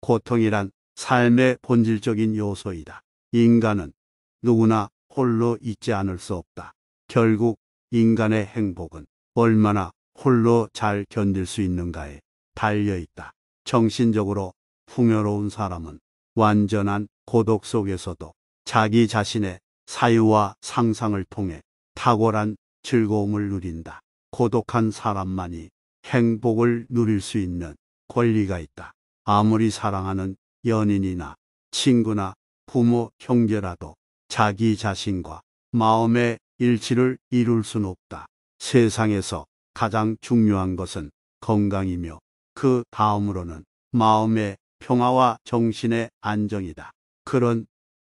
고통이란 삶의 본질적인 요소이다. 인간은 누구나 홀로 있지 않을 수 없다. 결국 인간의 행복은 얼마나 홀로 잘 견딜 수 있는가에 달려있다. 정신적으로 풍요로운 사람은 완전한 고독 속에서도 자기 자신의 사유와 상상을 통해 탁월한 즐거움을 누린다. 고독한 사람만이 행복을 누릴 수 있는 권리가 있다. 아무리 사랑하는 연인이나 친구나 부모, 형제라도 자기 자신과 마음의 일치를 이룰 순 없다. 세상에서 가장 중요한 것은 건강이며 그 다음으로는 마음의 평화와 정신의 안정이다. 그런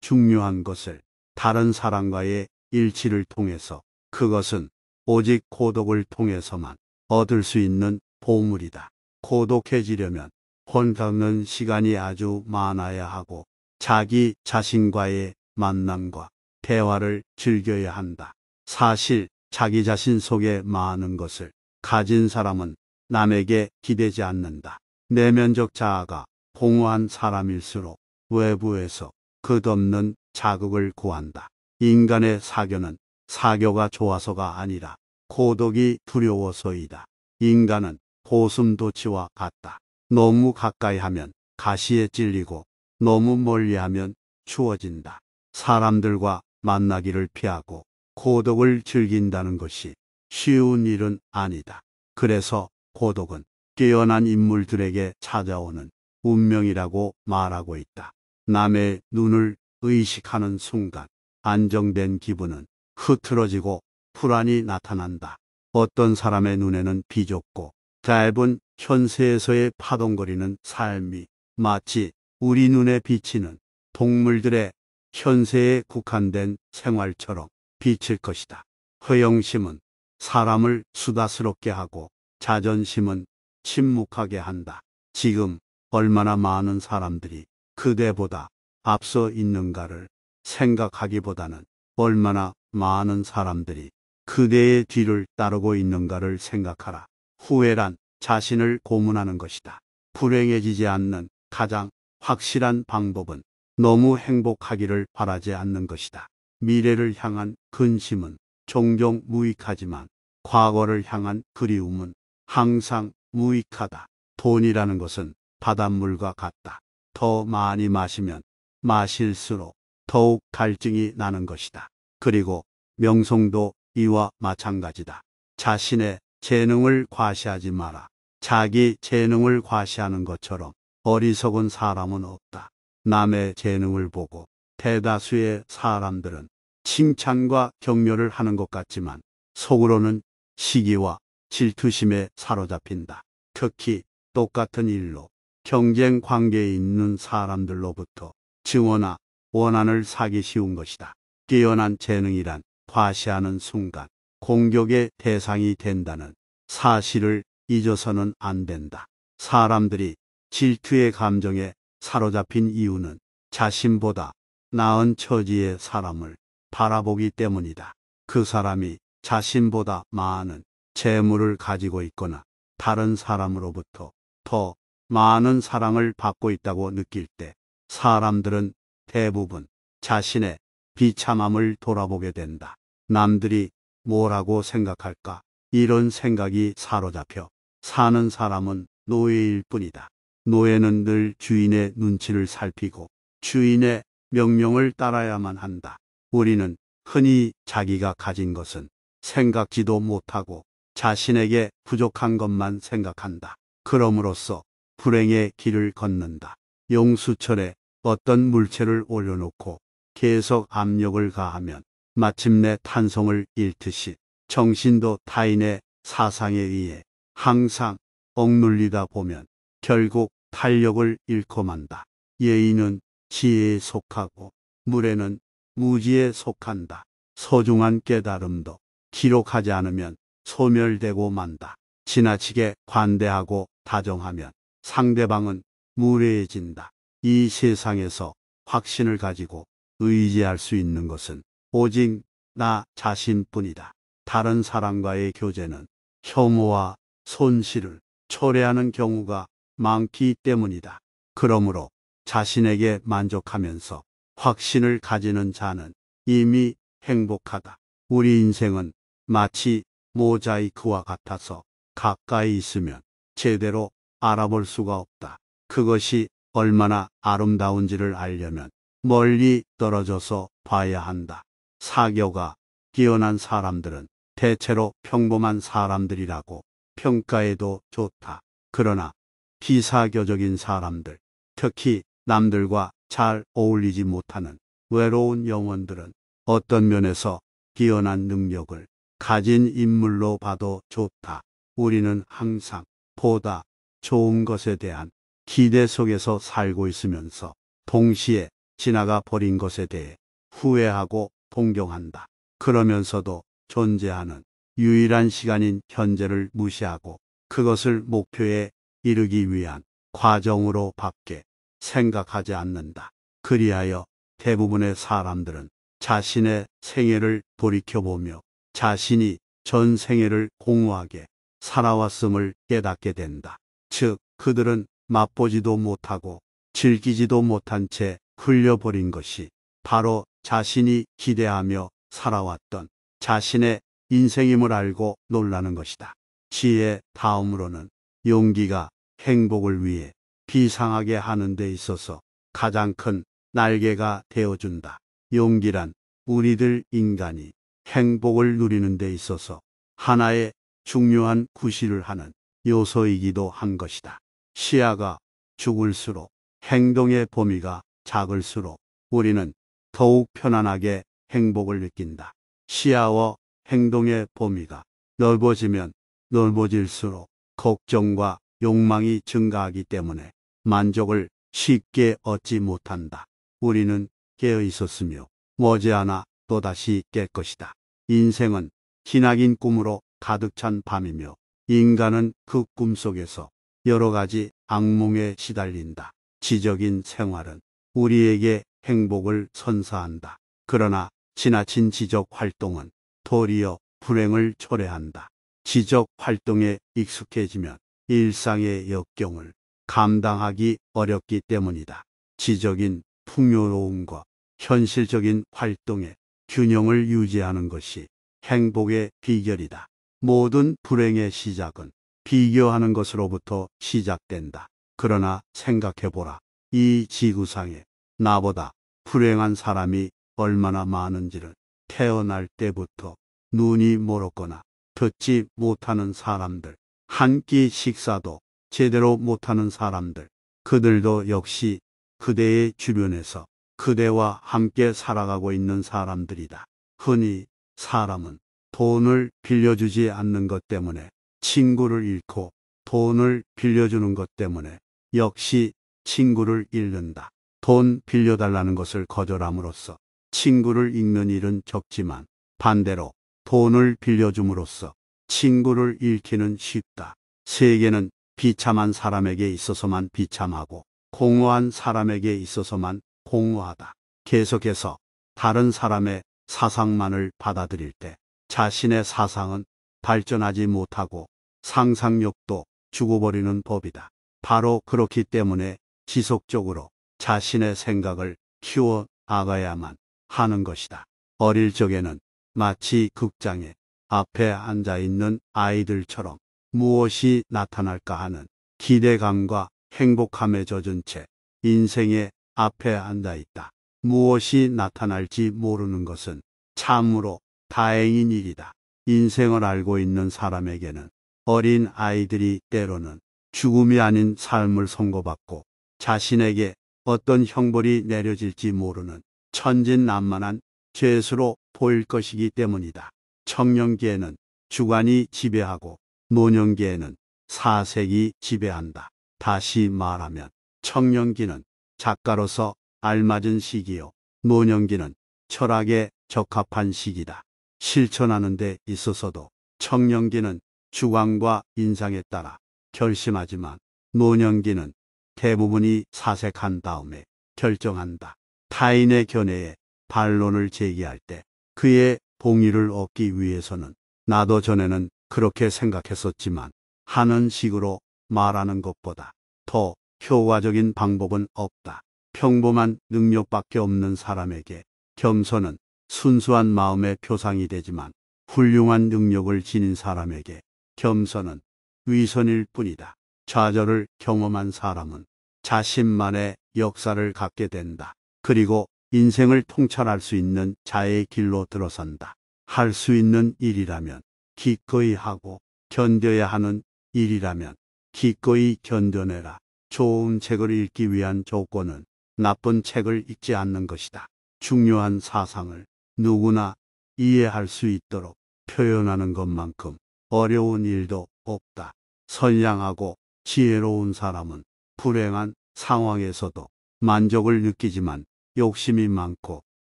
중요한 것을 다른 사람과의 일치를 통해서 그것은 오직 고독을 통해서만 얻을 수 있는 보물이다. 고독해지려면 혼겪는 시간이 아주 많아야 하고 자기 자신과의 만남과 대화를 즐겨야 한다. 사실 자기 자신 속에 많은 것을 가진 사람은 남에게 기대지 않는다. 내면적 자아가 공허한 사람일수록 외부에서 끝없는 자극을 구한다. 인간의 사교는 사교가 좋아서가 아니라 고독이 두려워서이다. 인간은 고슴도치와 같다. 너무 가까이 하면 가시에 찔리고 너무 멀리 하면 추워진다. 사람들과 만나기를 피하고 고독을 즐긴다는 것이 쉬운 일은 아니다. 그래서 고독은 뛰어난 인물들에게 찾아오는 운명이라고 말하고 있다. 남의 눈을 의식하는 순간 안정된 기분은 흐트러지고 불안이 나타난다. 어떤 사람의 눈에는 비좁고 짧은 현세에서의 파동거리는 삶이 마치 우리 눈에 비치는 동물들의 현세에 국한된 생활처럼 비칠 것이다. 허영심은 사람을 수다스럽게 하고 자존심은 침묵하게 한다. 지금 얼마나 많은 사람들이 그대보다 앞서 있는가를 생각하기보다는 얼마나 많은 사람들이 그대의 뒤를 따르고 있는가를 생각하라. 후회란 자신을 고문하는 것이다. 불행해지지 않는 가장 확실한 방법은 너무 행복하기를 바라지 않는 것이다. 미래를 향한 근심은 종종 무익하지만 과거를 향한 그리움은 항상 무익하다. 돈이라는 것은 바닷물과 같다. 더 많이 마시면 마실수록 더욱 갈증이 나는 것이다. 그리고 명성도 이와 마찬가지다. 자신의 재능을 과시하지 마라. 자기 재능을 과시하는 것처럼 어리석은 사람은 없다. 남의 재능을 보고 대다수의 사람들은 칭찬과 격려를 하는 것 같지만 속으로는 시기와 질투심에 사로잡힌다. 특히 똑같은 일로 경쟁 관계에 있는 사람들로부터 증오나 원한을 사기 쉬운 것이다. 뛰어난 재능이란 과시하는 순간 공격의 대상이 된다는 사실을 잊어서는 안 된다. 사람들이 질투의 감정에 사로잡힌 이유는 자신보다 나은 처지의 사람을 바라보기 때문이다. 그 사람이 자신보다 많은 재물을 가지고 있거나 다른 사람으로부터 더 많은 사랑을 받고 있다고 느낄 때 사람들은 대부분 자신의 비참함을 돌아보게 된다. 남들이 뭐라고 생각할까? 이런 생각이 사로잡혀 사는 사람은 노예일 뿐이다. 노예는 늘 주인의 눈치를 살피고 주인의 명령을 따라야만 한다. 우리는 흔히 자기가 가진 것은 생각지도 못하고 자신에게 부족한 것만 생각한다. 그럼으로써 불행의 길을 걷는다. 용수철에 어떤 물체를 올려놓고 계속 압력을 가하면 마침내 탄성을 잃듯이 정신도 타인의 사상에 의해 항상 억눌리다 보면 결국 탄력을 잃고 만다. 예의는 지혜에 속하고 물에는 무지에 속한다. 소중한 깨달음도 기록하지 않으면 소멸되고 만다. 지나치게 관대하고 다정하면 상대방은 무례해진다. 이 세상에서 확신을 가지고 의지할 수 있는 것은 오직 나 자신뿐이다. 다른 사람과의 교제는 혐오와 손실을 초래하는 경우가 많기 때문이다. 그러므로 자신에게 만족하면서 확신을 가지는 자는 이미 행복하다. 우리 인생은 마치 모자이크와 같아서 가까이 있으면 제대로 알아볼 수가 없다. 그것이 얼마나 아름다운지를 알려면 멀리 떨어져서 봐야 한다. 사교가 뛰어난 사람들은 대체로 평범한 사람들이라고 평가해도 좋다. 그러나 비사교적인 사람들, 특히 남들과 잘 어울리지 못하는 외로운 영혼들은 어떤 면에서 뛰어난 능력을 가진 인물로 봐도 좋다. 우리는 항상 보다 좋은 것에 대한 기대 속에서 살고 있으면서 동시에 지나가 버린 것에 대해 후회하고 동경한다. 그러면서도 존재하는 유일한 시간인 현재를 무시하고 그것을 목표에 이르기 위한 과정으로 밖에 생각하지 않는다. 그리하여 대부분의 사람들은 자신의 생애를 돌이켜보며 자신이 전 생애를 공허하게 살아왔음을 깨닫게 된다. 즉, 그들은 맛보지도 못하고 즐기지도 못한 채 흘려버린 것이 바로 자신이 기대하며 살아왔던 자신의 인생임을 알고 놀라는 것이다. 지혜 다음으로는 용기가 행복을 위해 비상하게 하는 데 있어서 가장 큰 날개가 되어준다. 용기란 우리들 인간이 행복을 누리는 데 있어서 하나의 중요한 구실을 하는 요소이기도 한 것이다. 시야가 죽을수록 행동의 범위가 작을수록 우리는 더욱 편안하게 행복을 느낀다. 시야와 행동의 범위가 넓어지면 넓어질수록 걱정과 욕망이 증가하기 때문에 만족을 쉽게 얻지 못한다. 우리는 깨어 있었으며 머지않아 또다시 깰 것이다. 인생은 기나긴 꿈으로 가득 찬 밤이며 인간은 그 꿈 속에서 여러 가지 악몽에 시달린다. 지적인 생활은 우리에게 행복을 선사한다. 그러나 지나친 지적 활동은 도리어 불행을 초래한다. 지적 활동에 익숙해지면 일상의 역경을 감당하기 어렵기 때문이다. 지적인 풍요로움과 현실적인 활동의 균형을 유지하는 것이 행복의 비결이다. 모든 불행의 시작은 비교하는 것으로부터 시작된다. 그러나 생각해보라. 이 지구상에 나보다 불행한 사람이 얼마나 많은지를 태어날 때부터 눈이 멀었거나 듣지 못하는 사람들, 한 끼 식사도 제대로 못하는 사람들, 그들도 역시 그대의 주변에서 그대와 함께 살아가고 있는 사람들이다. 흔히 사람은 돈을 빌려주지 않는 것 때문에 친구를 잃고 돈을 빌려주는 것 때문에 역시 친구를 잃는다. 돈 빌려달라는 것을 거절함으로써 친구를 잃는 일은 적지만 반대로 돈을 빌려줌으로써 친구를 잃기는 쉽다. 세계는 비참한 사람에게 있어서만 비참하고 공허한 사람에게 있어서만 공허하다. 계속해서 다른 사람의 사상만을 받아들일 때 자신의 사상은 발전하지 못하고 상상력도 죽어버리는 법이다. 바로 그렇기 때문에 지속적으로 자신의 생각을 키워 나가야만 하는 것이다. 어릴 적에는 마치 극장에 앞에 앉아 있는 아이들처럼 무엇이 나타날까 하는 기대감과 행복함에 젖은 채 인생의 앞에 앉아 있다. 무엇이 나타날지 모르는 것은 참으로 다행인 일이다. 인생을 알고 있는 사람에게는 어린 아이들이 때로는 죽음이 아닌 삶을 선고받고 자신에게 어떤 형벌이 내려질지 모르는 천진난만한 죄수로 보일 것이기 때문이다. 청년기에는 주관이 지배하고 노년기에는 사색이 지배한다. 다시 말하면 청년기는 작가로서 알맞은 시기요. 노년기는 철학에 적합한 시기다. 실천하는 데 있어서도 청년기는 주관과 인상에 따라 결심하지만 노년기는 대부분이 사색한 다음에 결정한다. 타인의 견해에 반론을 제기할 때 그의 동의를 얻기 위해서는 나도 전에는 그렇게 생각했었지만 하는 식으로 말하는 것보다 더 효과적인 방법은 없다. 평범한 능력밖에 없는 사람에게 겸손은 순수한 마음의 표상이 되지만 훌륭한 능력을 지닌 사람에게 겸손은 위선일 뿐이다. 좌절을 경험한 사람은 자신만의 역사를 갖게 된다. 그리고 인생을 통찰할 수 있는 자의 길로 들어선다. 할 수 있는 일이라면 기꺼이 하고 견뎌야 하는 일이라면 기꺼이 견뎌내라. 좋은 책을 읽기 위한 조건은 나쁜 책을 읽지 않는 것이다. 중요한 사상을 누구나 이해할 수 있도록 표현하는 것만큼 어려운 일도 없다. 선량하고 지혜로운 사람은 불행한 상황에서도 만족을 느끼지만 욕심이 많고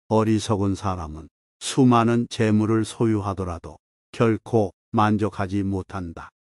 어리석은 사람은 수많은 재물을 소유하더라도 결코 만족하지 못한다.